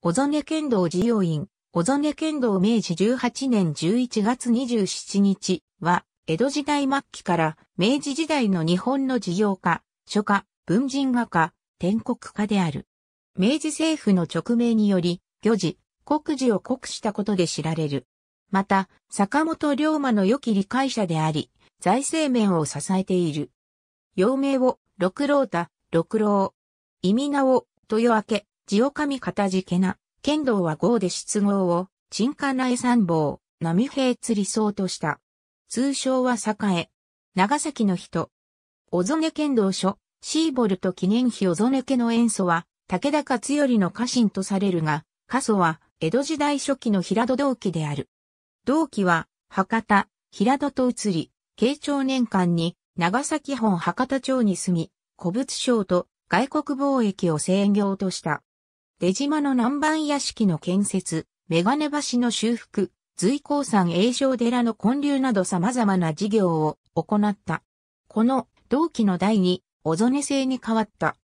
小曽根剣道事業員、小曽根剣道明治18年11月27日は、江戸時代末期から明治時代の日本の事業家、書家、文人画家、天国家である。明治政府の勅命により、漁事、国事を国したことで知られる。また、坂本龍馬の良き理解者であり、財政面を支えている。幼名を、六郎太、六郎。意味名を、豊明、ジオカミカタジケナ、剣道は豪で失号を、沈下内参謀、波平釣り僧とした。通称は栄。長崎の人。小曽根剣道所、シーボルト記念碑小曽根家の演奏は、武田勝頼の家臣とされるが、家祖は、江戸時代初期の平戸同期である。同期は、博多、平戸と移り、慶長年間に、長崎本博多町に住み、古物商と外国貿易を制業とした。出島の南蛮屋敷の建設、メガネ橋の修復、随行山栄翔寺の建立など様々な事業を行った。この同期の代に、おぞね制に変わった。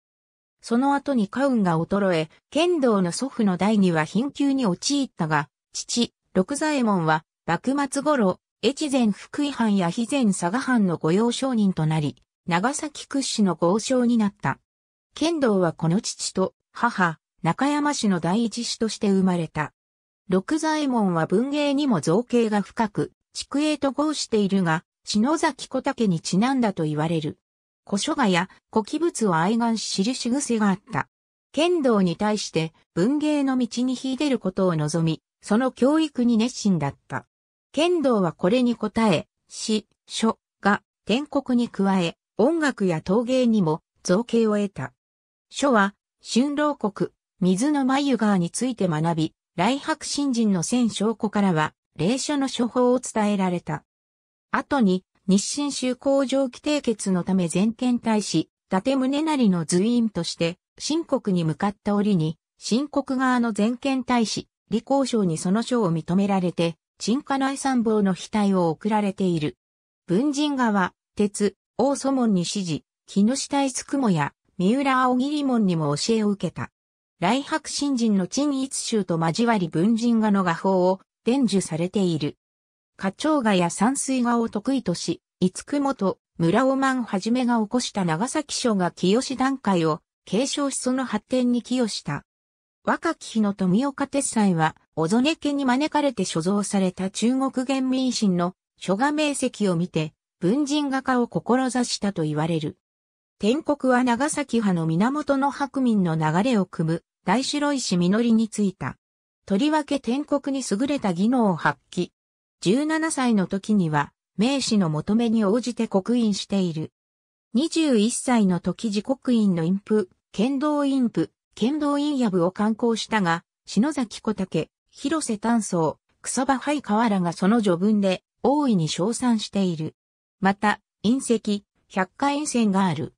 その後に家運が衰え、剣道の祖父の代には貧窮に陥ったが、父、六左衛門は、幕末頃、越前福井藩や肥前佐賀藩の御用商人となり、長崎屈指の豪商になった。剣道はこの父と母、中山市の第一市として生まれた。六左衛門は文芸にも造形が深く、畜営と合しているが、篠崎小竹にちなんだと言われる。古書画や古記物を愛願し知るしぐせがあった。剣道に対して文芸の道に秀でることを望み、その教育に熱心だった。剣道はこれに応え、詩、書、画、天国に加え、音楽や陶芸にも造形を得た。書は、春老国、水の眉川について学び、来白新人の千証拠からは、霊書の処方を伝えられた。後に、日清修工場期締結のため全権大使、伊達宗成の随員として、新国に向かった折に、新国側の全権大使、李光省にその書を認められて、陳家内参謀の額を送られている。文人側、鉄、王祖門に指示、木下五雲や、三浦青切門にも教えを受けた。来白新人の陳一州と交わり文人画の画法を伝授されている。花鳥画や山水画を得意とし、五雲と村尾万はじめが起こした長崎省が清段階を継承しその発展に寄与した。若き日の富岡鉄斎は、小曽根家に招かれて所蔵された中国元民心の諸画名跡を見て、文人画家を志したと言われる。天国は長崎派の源の白民の流れを組む大白石実りについた。とりわけ天国に優れた技能を発揮。17歳の時には、名士の求めに応じて刻印している。21歳の時時刻印の隠譜、剣道陰譜、剣道陰矢部を刊行したが、篠崎小竹、広瀬丹層、草場灰河原がその序文で大いに称賛している。また、隕石、百花隕線がある。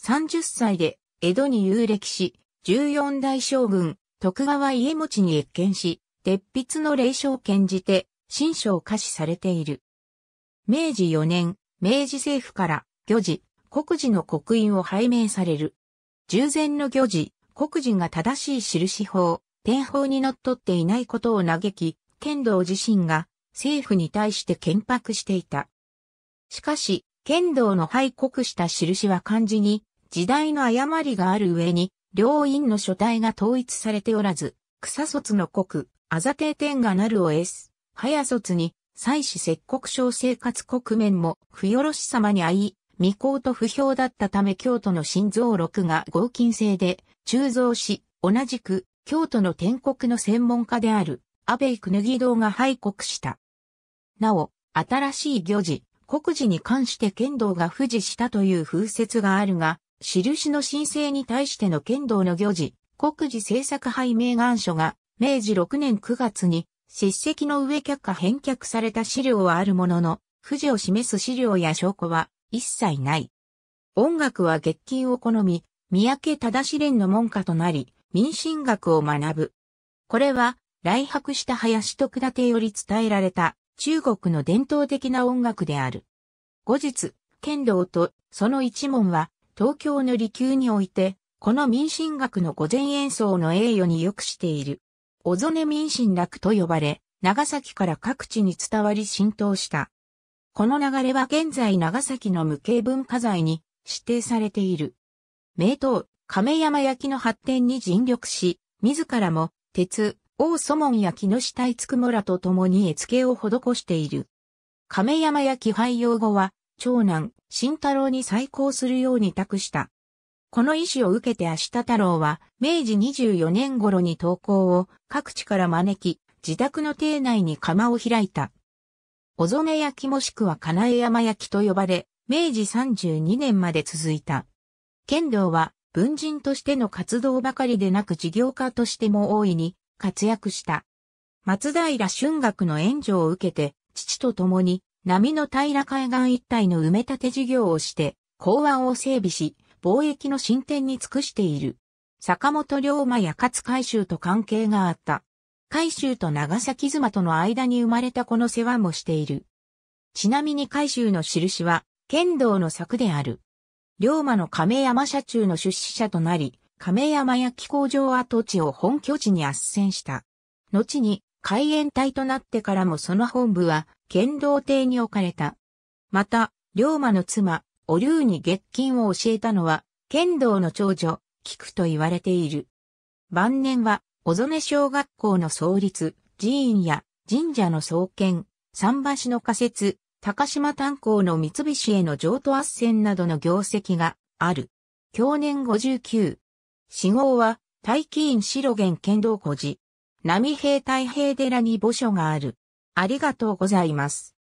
30歳で江戸に遊歴し、14代将軍、徳川家持に越見し、鉄筆の霊章を献じて、新書を下賜されている。明治4年、明治政府から、御事、国事の刻印を拝命される。従前の御事、国事が正しい印法、天法に則っっていないことを嘆き、剣道自身が政府に対して憲白していた。しかし、剣道の敗国した印は漢字に、時代の誤りがある上に、両院の書体が統一されておらず、草卒の国、あざて天がなるをえす。早卒に、祭祀摂国省生活国面も、不よろし様に会い、未行と不評だったため京都の心臓録が合金制で、鋳造し、同じく、京都の天国の専門家である、安倍育ぎ堂が敗国した。なお、新しい行事、国事に関して剣道が不示したという風説があるが、印の申請に対しての剣道の行事、国事政策拝命願書が、明治6年9月に、叱責の上却下返却された資料はあるものの、富士を示す資料や証拠は一切ない。音楽は月金を好み、三宅忠連の門下となり、民進学を学ぶ。これは、来博した林徳立より伝えられた中国の伝統的な音楽である。後日、剣道とその一門は東京の離宮において、この民進学の御前演奏の栄誉に良くしている。おぞね民進楽と呼ばれ、長崎から各地に伝わり浸透した。この流れは現在長崎の無形文化財に指定されている。名刀、亀山焼きの発展に尽力し、自らも鉄、王祖門や木下いつくもらと共に絵付けを施している。亀山や木廃用後は、長男、慎太郎に再興するように託した。この意思を受けて明日太郎は、明治24年頃に投稿を各地から招き、自宅の邸内に窯を開いた。おぞめ焼きもしくは金江山焼きと呼ばれ、明治32年まで続いた。剣道は、文人としての活動ばかりでなく事業家としても大いに活躍した。松平春学の援助を受けて、父と共に、波の平海岸一帯の埋め立て事業をして、港湾を整備し、貿易の進展に尽くしている。坂本龍馬や勝海舟と関係があった。海舟と長崎妻との間に生まれたこの世話もしている。ちなみに海舟の印は、剣道の策である。龍馬の亀山社中の出資者となり、亀山焼工場跡地を本拠地に圧戦した。後に海援隊となってからもその本部は剣道邸に置かれた。また、龍馬の妻、お龍に月金を教えたのは、剣道の長女、菊と言われている。晩年は、小曽根小学校の創立、寺院や神社の創建、桟橋の仮設、高島炭鉱の三菱への譲渡圧戦などの業績がある。去年59、死号は、大器院白玄剣道古寺。波平太平寺に墓所がある。ありがとうございます。